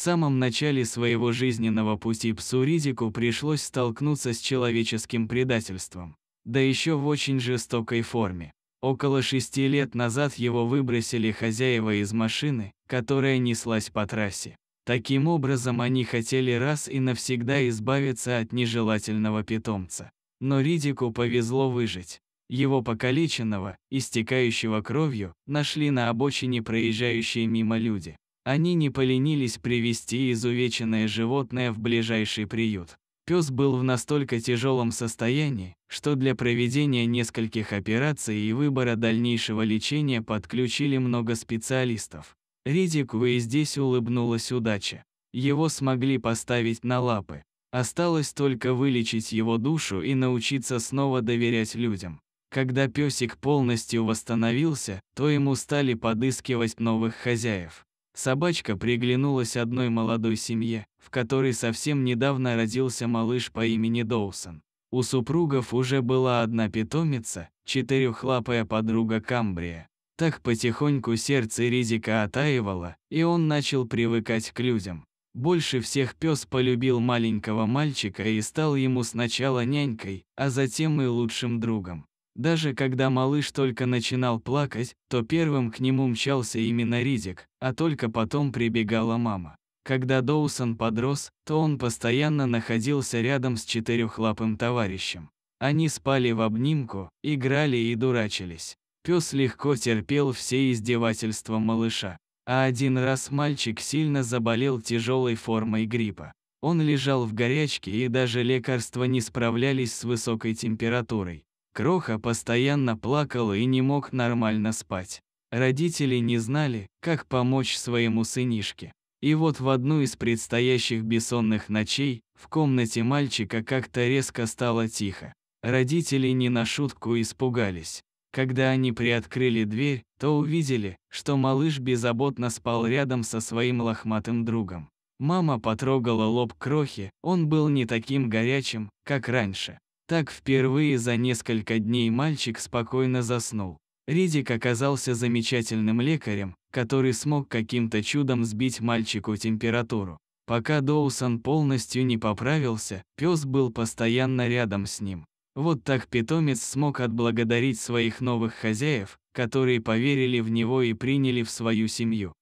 самом начале своего жизненного пути Псуридику пришлось столкнуться с человеческим предательством, да еще в очень жестокой форме. Около шести лет назад его выбросили хозяева из машины, которая неслась по трассе. Таким образом они хотели раз и навсегда избавиться от нежелательного питомца. Но Ридику повезло выжить. Его покалеченного, истекающего кровью, нашли на обочине проезжающие мимо люди. Они не поленились привести изувеченное животное в ближайший приют. Пес был в настолько тяжелом состоянии, что для проведения нескольких операций и выбора дальнейшего лечения подключили много специалистов. Ридику и здесь улыбнулась удача. Его смогли поставить на лапы. Осталось только вылечить его душу и научиться снова доверять людям. Когда песик полностью восстановился, то ему стали подыскивать новых хозяев. Собачка приглянулась одной молодой семье, в которой совсем недавно родился малыш по имени Доусон. У супругов уже была одна питомица, четырехлапая подруга Камбрия. Так потихоньку сердце Ризика оттаивало, и он начал привыкать к людям. Больше всех пес полюбил маленького мальчика и стал ему сначала нянькой, а затем и лучшим другом. Даже когда малыш только начинал плакать, то первым к нему мчался именно ризик, а только потом прибегала мама. Когда Доусон подрос, то он постоянно находился рядом с четырехлапым товарищем. Они спали в обнимку, играли и дурачились. Пес легко терпел все издевательства малыша. А один раз мальчик сильно заболел тяжелой формой гриппа. Он лежал в горячке и даже лекарства не справлялись с высокой температурой. Кроха постоянно плакал и не мог нормально спать. Родители не знали, как помочь своему сынишке. И вот в одну из предстоящих бессонных ночей в комнате мальчика как-то резко стало тихо. Родители не на шутку испугались. Когда они приоткрыли дверь, то увидели, что малыш беззаботно спал рядом со своим лохматым другом. Мама потрогала лоб крохи, он был не таким горячим, как раньше. Так впервые за несколько дней мальчик спокойно заснул. Ридик оказался замечательным лекарем, который смог каким-то чудом сбить мальчику температуру. Пока Доусон полностью не поправился, пес был постоянно рядом с ним. Вот так питомец смог отблагодарить своих новых хозяев, которые поверили в него и приняли в свою семью.